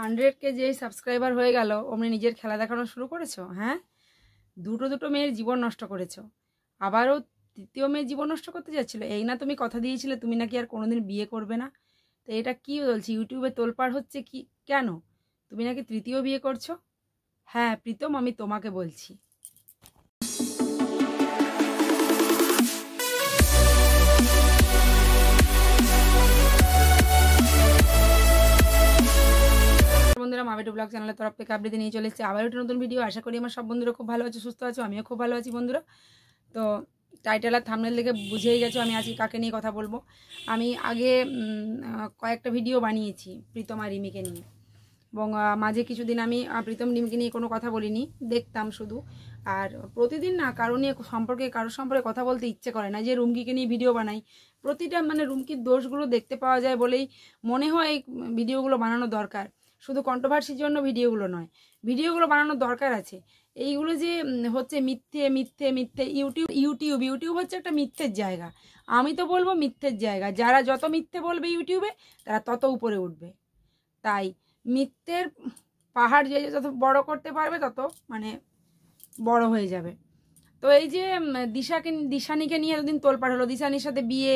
hundred কে যেই subscriber হয়ে গেল অমনি নিজের খেলা দেখানো শুরু করেছো হ্যাঁ দুটো দুটো মেয়ের জীবন নষ্ট করেছো আবারও তৃতীয় মেয়ে জীবন নষ্ট করতে যাচ্ছিলো এই না তুমি কথা দিয়েছিলে তুমি নাকি আর কোনোদিন বিয়ে করবে না তো এটা কী বলছি ইউটিউবে তোলপাড় হচ্ছে কি কেন তুমি নাকি তৃতীয় বিয়ে করছো হ্যাঁ প্রীতম আমি তোমাকে বলছি টু ব্লগ চ্যানেলের তরফ থেকে আপডেট নিয়ে চলে এসেছি আবার একটা নতুন ভিডিও আশা করি আমার সব বন্ধুরা খুব ভালো আছে সুস্থ আছো আমিও খুব ভালো আছি বন্ধুরা তো টাইটেল আর থামনেল দেখে বুঝেই গেছো আমি আজকে কাকে নিয়ে কথা বলবো আমি আগে কয়েকটা ভিডিও বানিয়েছি প্রীতম আর রিমিকে নিয়ে এবং মাঝে কিছুদিন আমি প্রীতম রিমিকে নিয়ে কোনো কথা বলিনি দেখতাম শুধু আর প্রতিদিন না কারো নিয়ে সম্পর্কে কারোর সম্পর্কে কথা বলতে ইচ্ছে করে না যে রুমকিকে নিয়ে ভিডিও বানাই প্রতিটা মানে রুমকির দোষগুলো দেখতে পাওয়া যায় বলেই মনে হয় ভিডিওগুলো বানানো দরকার শুধু কন্ট্রোভার্সির জন্য ভিডিওগুলো নয় ভিডিওগুলো বানানোর দরকার আছে এইগুলো যে হচ্ছে মিথ্যে মিথ্যে মিথ্যে ইউটিউব ইউটিউব ইউটিউব হচ্ছে একটা মিথ্যের জায়গা আমি তো বলবো মিথ্যের জায়গা যারা যত মিথ্যে বলবে ইউটিউবে তারা তত উপরে উঠবে তাই মিথ্যের পাহাড় যে যত বড় করতে পারবে তত মানে বড় হয়ে যাবে তো এই যে দিশাকে দিশানিকে নিয়ে এতদিন তোলপাড় হলো দিশানির সাথে বিয়ে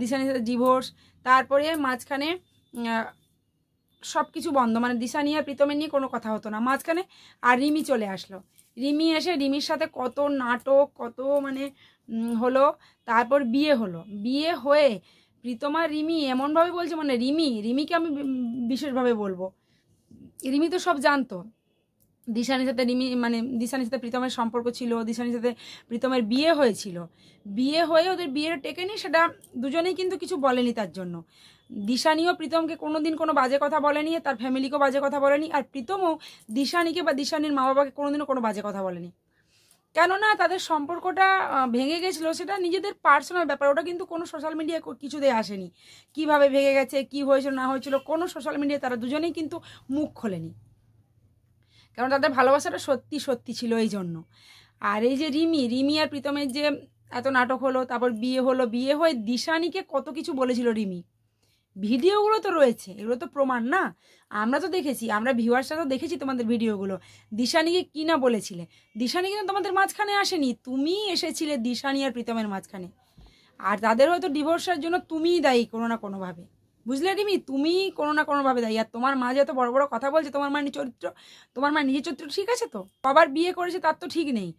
দিশানির সাথে ডিভোর্স তারপরে মাঝখানে সব কিছু বন্ধ মানে দিশা নিয়ে আর প্রীতমের নিয়ে কোনো কথা হতো না মাঝখানে আর রিমি চলে আসলো রিমি এসে রিমির সাথে কত নাটক কত মানে হলো তারপর বিয়ে হলো বিয়ে হয়ে প্রীতমা রিমি এমনভাবে বলছে মানে রিমি রিমিকে আমি বিশেষভাবে বলবো রিমি তো সব জানতো দিশানির সাথে রিমি মানে দিশানির সাথে প্রীতমের সম্পর্ক ছিল দিশানির সাথে প্রীতমের বিয়ে হয়েছিল বিয়ে হয়ে ওদের বিয়ের টেকেনি সেটা দুজনেই কিন্তু কিছু বলেনি তার জন্য দিশানিও প্রীতমকে কোনোদিন কোনো বাজে কথা বলেনি তার ফ্যামিলিকেও বাজে কথা বলেনি আর প্রীতমও দিশানিকে বা দিশানির মা বাবাকে কোনোদিনও কোনো বাজে কথা বলেনি কেননা তাদের সম্পর্কটা ভেঙে গেছিলো সেটা নিজেদের পার্সোনাল ব্যাপার ওটা কিন্তু কোনো সোশ্যাল মিডিয়া কিছুতে আসেনি কিভাবে ভেঙে গেছে কি হয়েছিল না হয়েছিল কোনো সোশ্যাল মিডিয়ায় তারা দুজনেই কিন্তু মুখ খোলেনি কারণ তাদের ভালোবাসাটা সত্যি সত্যি ছিল এই জন্য আর এই যে রিমি রিমি আর প্রীতমের যে এত নাটক হলো তারপর বিয়ে হলো বিয়ে হয়ে দিশানিকে কত কিছু বলেছিল রিমি ভিডিওগুলো তো রয়েছে এগুলো তো প্রমাণ না আমরা তো দেখেছি আমরা ভিউয়ার্সরা তো দেখেছি তোমাদের ভিডিওগুলো দিশানিকে কি না বলেছিলে দিশানি কিন্তু তোমাদের মাঝখানে আসেনি তুমি এসেছিলে দিশানি আর প্রীতমের মাঝখানে আর তাদের হয়তো ডিভোর্সের জন্য তুমিই দায়ী কোনো না কোনোভাবে বুঝলে রিমি তুমি কোনো না কোনোভাবে দায়ী আর তোমার মা যে এত বড় বড় কথা বলছে তোমার মা চরিত্র তোমার মা নিজের চরিত্র ঠিক আছে তো বাবার বিয়ে করেছে তার তো ঠিক নেই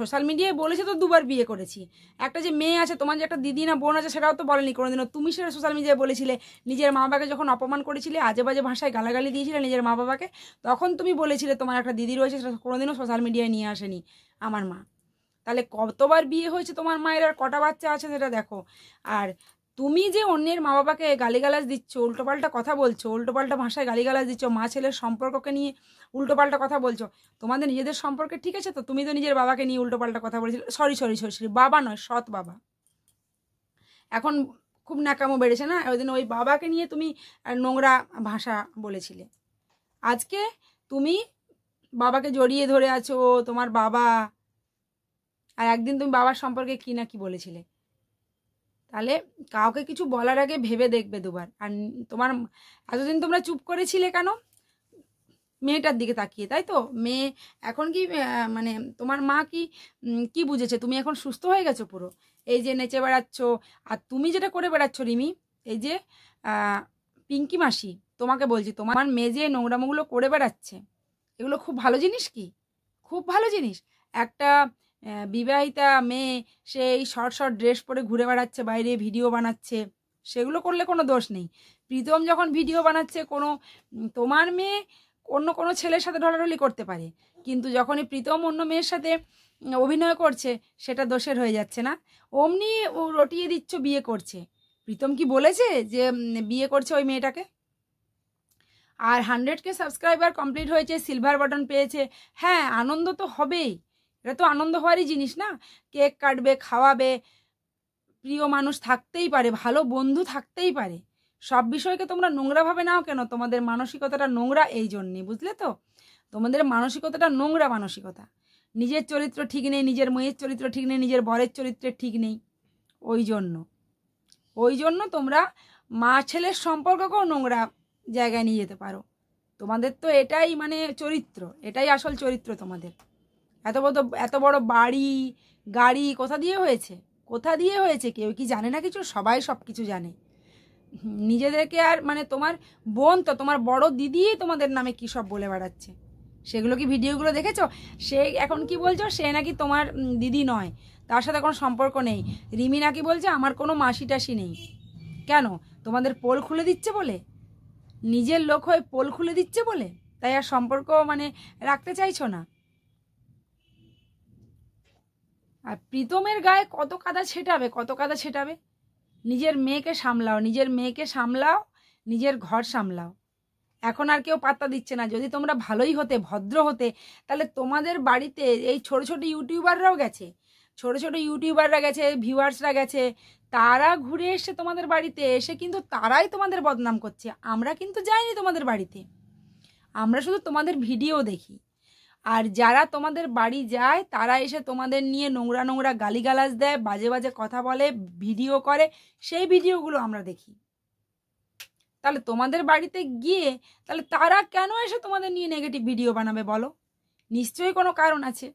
সোশ্যাল মিডিয়ায় বলেছে তো দুবার বিয়ে করেছি একটা যে মেয়ে আছে তোমার যে একটা দিদি না বোন আছে সেটাও তো বলেনি দিনও তুমি সেটা সোশ্যাল মিডিয়ায় বলেছিলে নিজের মা বাবাকে যখন অপমান করেছিলে আজে বাজে ভাষায় গালাগালি দিয়েছিলে নিজের মা বাবাকে তখন তুমি বলেছিলে তোমার একটা দিদি রয়েছে সেটা কোনোদিনও সোশ্যাল মিডিয়ায় নিয়ে আসেনি আমার মা তাহলে কতবার বিয়ে হয়েছে তোমার মায়ের আর কটা বাচ্চা আছে সেটা দেখো আর তুমি যে অন্যের মা বাবাকে গালিগালাজ দিচ্ছ উল্টোপাল্টা কথা বলছো উল্টোপাল্টা ভাষায় গালিগালাজ দিচ্ছ মা ছেলের সম্পর্ককে নিয়ে উল্টোপাল্টা কথা বলছো তোমাদের নিজেদের সম্পর্কে ঠিক আছে তো তুমি তো নিজের বাবাকে নিয়ে উল্টোপাল্টা কথা বলেছিলে সরি সরি সরি সরি বাবা নয় সৎ বাবা এখন খুব নাকামো বেড়েছে না ওই দিন ওই বাবাকে নিয়ে তুমি নোংরা ভাষা বলেছিলে আজকে তুমি বাবাকে জড়িয়ে ধরে আছো তোমার বাবা আর একদিন তুমি বাবার সম্পর্কে কী না কি বলেছিলে তাহলে কাউকে কিছু বলার আগে ভেবে দেখবে দুবার আর তোমার এতদিন তোমরা চুপ করেছিলে কেন মেয়েটার দিকে তাকিয়ে তাই তো মেয়ে এখন কি মানে তোমার মা কি কি বুঝেছে তুমি এখন সুস্থ হয়ে গেছো পুরো এই যে নেচে বেড়াচ্ছ আর তুমি যেটা করে বেড়াচ্ছ রিমি এই যে পিঙ্কি মাসি তোমাকে বলছি তোমার মেয়ে যে নোংরামোগুলো করে বেড়াচ্ছে এগুলো খুব ভালো জিনিস কি খুব ভালো জিনিস একটা হ্যাঁ, বিবাহিতা মেয়ে সে এই শর্ট শর্ট ড্রেস পরে ঘুরে বেড়াচ্ছে বাইরে ভিডিও বানাচ্ছে সেগুলো করলে কোনো দোষ নেই প্রীতম যখন ভিডিও বানাচ্ছে কোনো তোমার মেয়ে অন্য কোনো ছেলের সাথে ঢলাঢলি করতে পারে কিন্তু যখনই প্রীতম অন্য মেয়ের সাথে অভিনয় করছে সেটা দোষের হয়ে যাচ্ছে না অমনি ও রটিয়ে দিচ্ছ বিয়ে করছে প্রীতম কি বলেছে যে বিয়ে করছে ওই মেয়েটাকে আর হান্ড্রেড কে সাবস্ক্রাইবার কমপ্লিট হয়েছে সিলভার বাটন পেয়েছে হ্যাঁ আনন্দ তো হবেই এটা তো আনন্দ হওয়ারই জিনিস না কেক কাটবে খাওয়াবে প্রিয় মানুষ থাকতেই পারে ভালো বন্ধু থাকতেই পারে সব বিষয়কে তোমরা নোংরাভাবে নাও কেন তোমাদের মানসিকতাটা নোংরা এই জন্যে বুঝলে তো তোমাদের মানসিকতাটা নোংরা মানসিকতা নিজের চরিত্র ঠিক নেই নিজের মেয়ের চরিত্র ঠিক নেই নিজের বরের চরিত্রে ঠিক নেই ওই জন্য ওই জন্য তোমরা মা ছেলের সম্পর্ককেও নোংরা জায়গায় নিয়ে যেতে পারো তোমাদের তো এটাই মানে চরিত্র এটাই আসল চরিত্র তোমাদের এত বড় এত বড় বাড়ি গাড়ি কোথা দিয়ে হয়েছে কোথা দিয়ে হয়েছে কেউ কি জানে না কিছু সবাই সব কিছু জানে নিজেদেরকে আর মানে তোমার বোন তো তোমার বড় দিদি তোমাদের নামে কী সব বলে বেড়াচ্ছে সেগুলো কি ভিডিওগুলো দেখেছো সে এখন কি বলছো সে নাকি তোমার দিদি নয় তার সাথে কোনো সম্পর্ক নেই রিমি নাকি বলছে আমার কোনো মাসি টাসি নেই কেন তোমাদের পোল খুলে দিচ্ছে বলে নিজের লোক হয়ে পোল খুলে দিচ্ছে বলে তাই আর সম্পর্ক মানে রাখতে চাইছো না আর প্রীতমের গায়ে কত কাদা ছেটাবে কত কাদা ছেটাবে নিজের মেয়েকে সামলাও নিজের মেয়েকে সামলাও নিজের ঘর সামলাও এখন আর কেউ পাত্তা দিচ্ছে না যদি তোমরা ভালোই হতে ভদ্র হতে তাহলে তোমাদের বাড়িতে এই ছোট ছোট ইউটিউবাররাও গেছে ছোট ছোট ইউটিউবাররা গেছে ভিউয়ার্সরা গেছে তারা ঘুরে এসে তোমাদের বাড়িতে এসে কিন্তু তারাই তোমাদের বদনাম করছে আমরা কিন্তু যাইনি তোমাদের বাড়িতে আমরা শুধু তোমাদের ভিডিও দেখি আর যারা তোমাদের বাড়ি যায় তারা এসে তোমাদের নিয়ে নোংরা নোংরা গালিগালাজ দেয় বাজে বাজে কথা বলে ভিডিও করে সেই ভিডিওগুলো আমরা দেখি তাহলে তোমাদের বাড়িতে গিয়ে তাহলে তারা কেন এসে তোমাদের নিয়ে নেগেটিভ ভিডিও বানাবে বলো নিশ্চয়ই কোনো কারণ আছে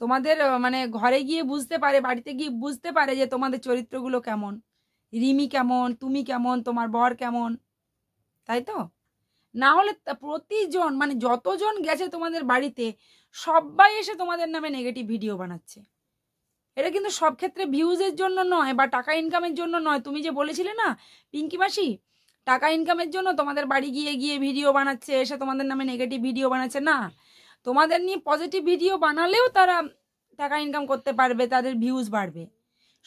তোমাদের মানে ঘরে গিয়ে বুঝতে পারে বাড়িতে গিয়ে বুঝতে পারে যে তোমাদের চরিত্রগুলো কেমন রিমি কেমন তুমি কেমন তোমার বর কেমন তাই তো না হলে প্রতিজন মানে যতজন গেছে তোমাদের বাড়িতে সবাই এসে তোমাদের নামে নেগেটিভ ভিডিও বানাচ্ছে এটা কিন্তু সব ক্ষেত্রে ভিউজের জন্য নয় বা টাকা ইনকামের জন্য নয় তুমি যে বলেছিলে না পিঙ্কি মাসি টাকা ইনকামের জন্য তোমাদের বাড়ি গিয়ে গিয়ে ভিডিও বানাচ্ছে এসে তোমাদের নামে নেগেটিভ ভিডিও বানাচ্ছে না তোমাদের নিয়ে পজিটিভ ভিডিও বানালেও তারা টাকা ইনকাম করতে পারবে তাদের ভিউজ বাড়বে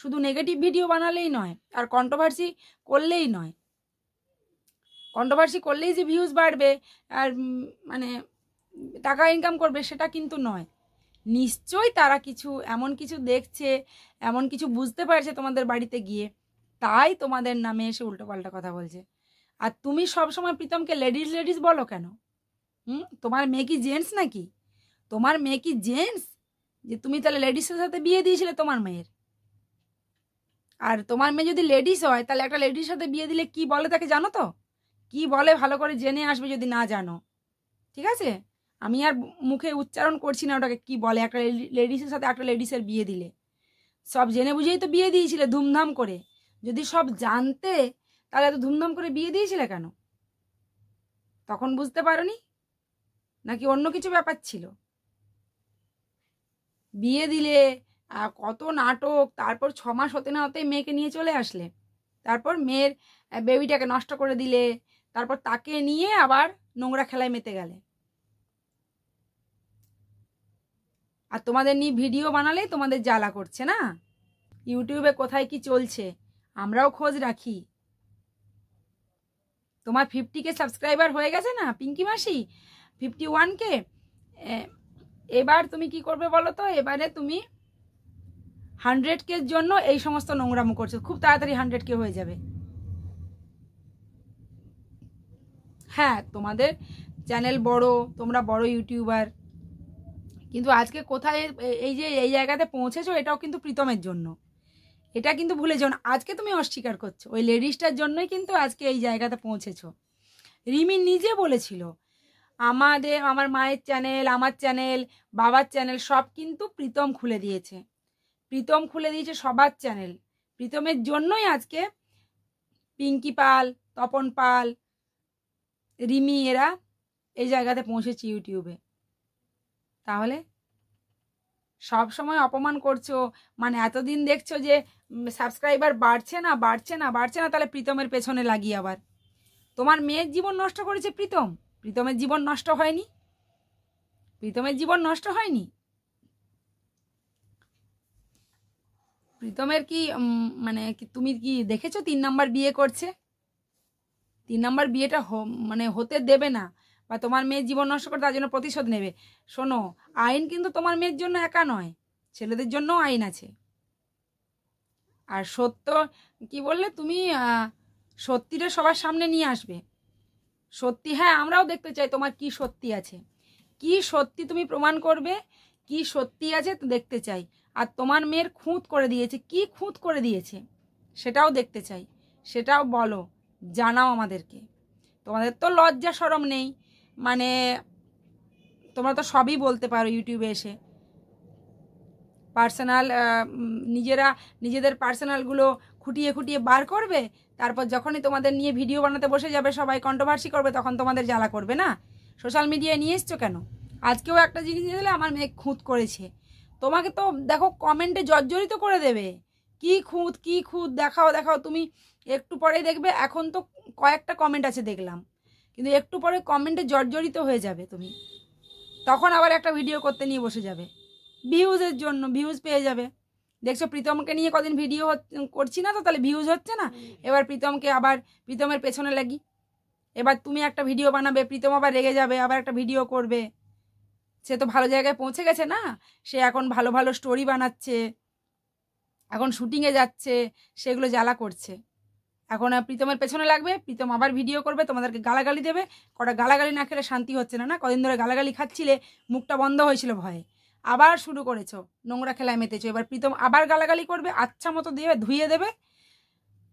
শুধু নেগেটিভ ভিডিও বানালেই নয় আর কন্ট্রোভার্সি করলেই নয় কন্ট্রোভার্সি করলেই যে ভিউজ বাড়বে আর মানে টাকা ইনকাম করবে সেটা কিন্তু নয় নিশ্চয়ই তারা কিছু এমন কিছু দেখছে এমন কিছু বুঝতে পারছে তোমাদের বাড়িতে গিয়ে তাই তোমাদের নামে এসে উল্টোপাল্টা কথা বলছে আর তুমি সবসময় প্রীতমকে লেডিস লেডিস বলো কেন হুম তোমার মেয়ে কি জেন্টস নাকি তোমার মেয়ে কি জেন্টস যে তুমি তাহলে লেডিসের সাথে বিয়ে দিয়েছিলে তোমার মেয়ের আর তোমার মেয়ে যদি লেডিস হয় তাহলে একটা লেডির সাথে বিয়ে দিলে কি বলে তাকে জানো তো কি বলে ভালো করে জেনে আসবে যদি না জানো ঠিক আছে আমি আর মুখে উচ্চারণ করছি না ওটাকে কি বলে একটা লেডিসের সাথে একটা লেডিসের বিয়ে দিলে সব জেনে বুঝেই তো বিয়ে দিয়েছিলে ধুমধাম করে যদি সব জানতে তাহলে এত ধুমধাম করে বিয়ে দিয়েছিলে কেন তখন বুঝতে পারোনি নাকি অন্য কিছু ব্যাপার ছিল বিয়ে দিলে কত নাটক তারপর ছ মাস হতে না হতে মেয়েকে নিয়ে চলে আসলে তারপর মেয়ের বেবিটাকে নষ্ট করে দিলে তারপর তাকে নিয়ে আবার নোংরা খেলায় মেতে গেলে আর তোমাদের নিয়ে ভিডিও বানালেই তোমাদের জ্বালা করছে না ইউটিউবে কোথায় কি চলছে আমরাও খোঁজ রাখি তোমার ফিফটি কে সাবস্ক্রাইবার হয়ে গেছে না পিঙ্কি মাসি ফিফটি ওয়ানকে এবার তুমি কি করবে বলো তো এবারে তুমি হান্ড্রেড কের জন্য এই সমস্ত নোংরামো করছো খুব তাড়াতাড়ি হান্ড্রেড কে হয়ে যাবে হ্যাঁ তোমাদের চ্যানেল বড় তোমরা বড় ইউটিউবার কিন্তু আজকে কোথায় এই যে এই জায়গাতে পৌঁছেছো এটাও কিন্তু প্রীতমের জন্য এটা কিন্তু ভুলে যাও আজকে তুমি অস্বীকার করছো ওই লেডিসটার জন্যই কিন্তু আজকে এই জায়গাতে পৌঁছেছো রিমি নিজে বলেছিল আমাদের আমার মায়ের চ্যানেল আমার চ্যানেল বাবার চ্যানেল সব কিন্তু প্রীতম খুলে দিয়েছে প্রীতম খুলে দিয়েছে সবার চ্যানেল প্রীতমের জন্যই আজকে পিঙ্কি পাল তপন পাল রিমি এরা এই জায়গাতে পৌঁছেছি ইউটিউবে তাহলে সব সময় অপমান করছো মানে এতদিন দেখছো যে সাবস্ক্রাইবার বাড়ছে না বাড়ছে না বাড়ছে না তাহলে প্রীতমের পেছনে লাগি আবার তোমার মেয়ের জীবন নষ্ট করেছে প্রীতম প্রীতমের জীবন নষ্ট হয়নি প্রীতমের জীবন নষ্ট হয়নি প্রীতমের কি মানে তুমি কি দেখেছো তিন নাম্বার বিয়ে করছে তিন নম্বর বিয়েটা মানে হতে দেবে না বা তোমার মেয়ে জীবন নষ্ট করে তার জন্য প্রতিশোধ নেবে শোনো আইন কিন্তু তোমার মেয়ের জন্য একা নয় ছেলেদের জন্য আইন আছে আর সত্য কি বললে তুমি সত্যিটা সবার সামনে নিয়ে আসবে সত্যি হ্যাঁ আমরাও দেখতে চাই তোমার কি সত্যি আছে কি সত্যি তুমি প্রমাণ করবে কি সত্যি আছে দেখতে চাই আর তোমার মেয়ের খুঁত করে দিয়েছে কি খুঁত করে দিয়েছে সেটাও দেখতে চাই সেটাও বলো জানাও আমাদেরকে তোমাদের তো লজ্জা সরম নেই মানে তোমরা তো সবই বলতে পারো ইউটিউবে এসে পার্সোনাল নিজেরা নিজেদের পার্সোনালগুলো খুঁটিয়ে খুঁটিয়ে বার করবে তারপর যখনই তোমাদের নিয়ে ভিডিও বানাতে বসে যাবে সবাই কন্ট্রোভার্সি করবে তখন তোমাদের জ্বালা করবে না সোশ্যাল মিডিয়ায় নিয়ে এসছো কেন আজকেও একটা জিনিস নিয়ে আমার মেয়ে খুঁত করেছে তোমাকে তো দেখো কমেন্টে জর্জরিত করে দেবে কি খুঁত কি খুঁত দেখাও দেখাও তুমি একটু পরে দেখবে এখন তো কয়েকটা কমেন্ট আছে দেখলাম কিন্তু একটু পরে কমেন্টে জর্জরিত হয়ে যাবে তুমি তখন আবার একটা ভিডিও করতে নিয়ে বসে যাবে ভিউজের জন্য ভিউজ পেয়ে যাবে দেখছো প্রীতমকে নিয়ে কদিন ভিডিও করছি না তো তাহলে ভিউজ হচ্ছে না এবার প্রীতমকে আবার প্রীতমের পেছনে লাগি এবার তুমি একটা ভিডিও বানাবে প্রীতম আবার রেগে যাবে আবার একটা ভিডিও করবে সে তো ভালো জায়গায় পৌঁছে গেছে না সে এখন ভালো ভালো স্টোরি বানাচ্ছে এখন শুটিংয়ে যাচ্ছে সেগুলো জ্বালা করছে এখন প্রীতমের পেছনে লাগবে প্রীতম আবার ভিডিও করবে তোমাদেরকে গালাগালি দেবে কটা গালাগালি না খেলে শান্তি হচ্ছে না না কদিন ধরে গালাগালি খাচ্ছিলে মুখটা বন্ধ হয়েছিল ভয়ে আবার শুরু করেছো নোংরা খেলায় মেতেছো এবার প্রীতম আবার গালাগালি করবে আচ্ছা মতো দেবে ধুয়ে দেবে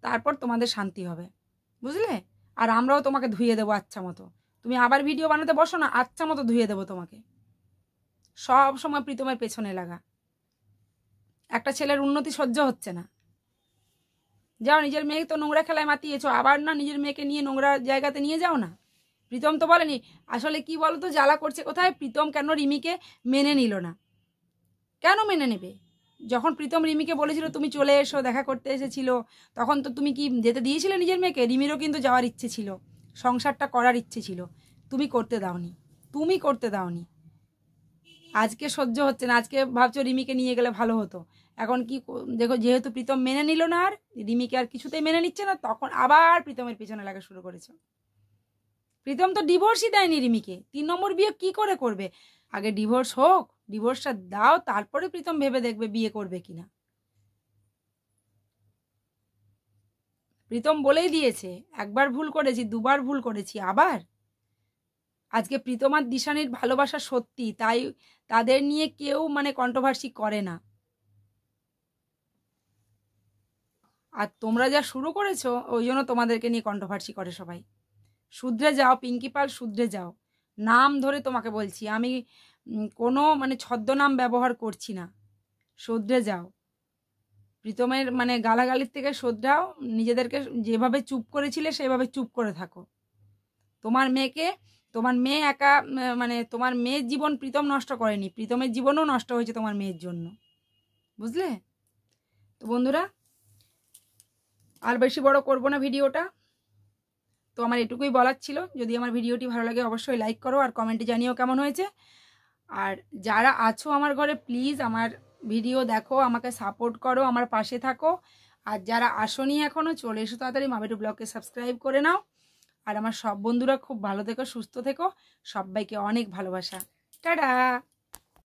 তারপর তোমাদের শান্তি হবে বুঝলে আর আমরাও তোমাকে ধুয়ে দেবো আচ্ছা মতো তুমি আবার ভিডিও বানাতে বসো না আচ্ছা মতো ধুয়ে দেবো তোমাকে সব সময় প্রীতমের পেছনে লাগা একটা ছেলের উন্নতি সহ্য হচ্ছে না যাও নিজের মেয়েকে তো নোংরা খেলায় মাতিয়েছ আবার না নিজের মেয়েকে নিয়ে নোংরা জায়গাতে নিয়ে যাও না প্রীতম তো বলেনি আসলে কি বলো তো জ্বালা করছে কোথায় প্রীতম কেন রিমিকে মেনে নিল না কেন মেনে নেবে যখন প্রীতম রিমিকে বলেছিল তুমি চলে এসো দেখা করতে এসেছিল তখন তো তুমি কি যেতে দিয়েছিলে নিজের মেয়েকে রিমিরও কিন্তু যাওয়ার ইচ্ছে ছিল সংসারটা করার ইচ্ছে ছিল তুমি করতে দাওনি তুমি করতে দাওনি আজকে সহ্য হচ্ছে না আজকে ভাবছো রিমিকে নিয়ে গেলে ভালো হতো এখন কি দেখো যেহেতু প্রীতম মেনে নিল না আর রিমিকে আর কিছুতেই মেনে নিচ্ছে না তখন আবার প্রীতমের পিছনে লাগা শুরু করেছে প্রীতম তো ডিভোর্সই দেয়নি রিমিকে তিন নম্বর বিয়ে কি করে করবে আগে ডিভোর্স হোক ডিভোর্সটা দাও তারপরে প্রীতম ভেবে দেখবে বিয়ে করবে কিনা প্রীতম বলেই দিয়েছে একবার ভুল করেছি দুবার ভুল করেছি আবার আজকে প্রীতমার দিশানির ভালোবাসা সত্যি তাই তাদের নিয়ে কেউ মানে কন্ট্রোভার্সি করে না আর তোমরা যা শুরু করেছো ওই জন্য তোমাদেরকে নিয়ে কন্ট্রোভার্সি করে সবাই শুধরে যাও পিঙ্কি পাল শুধরে যাও নাম ধরে তোমাকে বলছি আমি কোনো মানে ছদ্মনাম ব্যবহার করছি না শুধরে যাও প্রীতমের মানে গালাগালির থেকে শোধরাও নিজেদেরকে যেভাবে চুপ করেছিলে সেভাবে চুপ করে থাকো তোমার মেয়েকে তোমার মেয়ে একা মানে তোমার মেয়ের জীবন প্রীতম নষ্ট করেনি প্রীতমের জীবনও নষ্ট হয়েছে তোমার মেয়ের জন্য বুঝলে তো বন্ধুরা আর বেশি বড় করব না ভিডিওটা তো আমার এটুকুই বলার ছিল যদি আমার ভিডিওটি ভালো লাগে অবশ্যই লাইক করো আর কমেন্টে জানিও কেমন হয়েছে আর যারা আছো আমার ঘরে প্লিজ আমার ভিডিও দেখো আমাকে সাপোর্ট করো আমার পাশে থাকো আর যারা আসনি এখনও চলে এসো তাড়াতাড়ি মাবেটু ব্লগকে সাবস্ক্রাইব করে নাও আর আমার সব বন্ধুরা খুব ভালো থেকো সুস্থ থেকো সবাইকে অনেক ভালোবাসা টাটা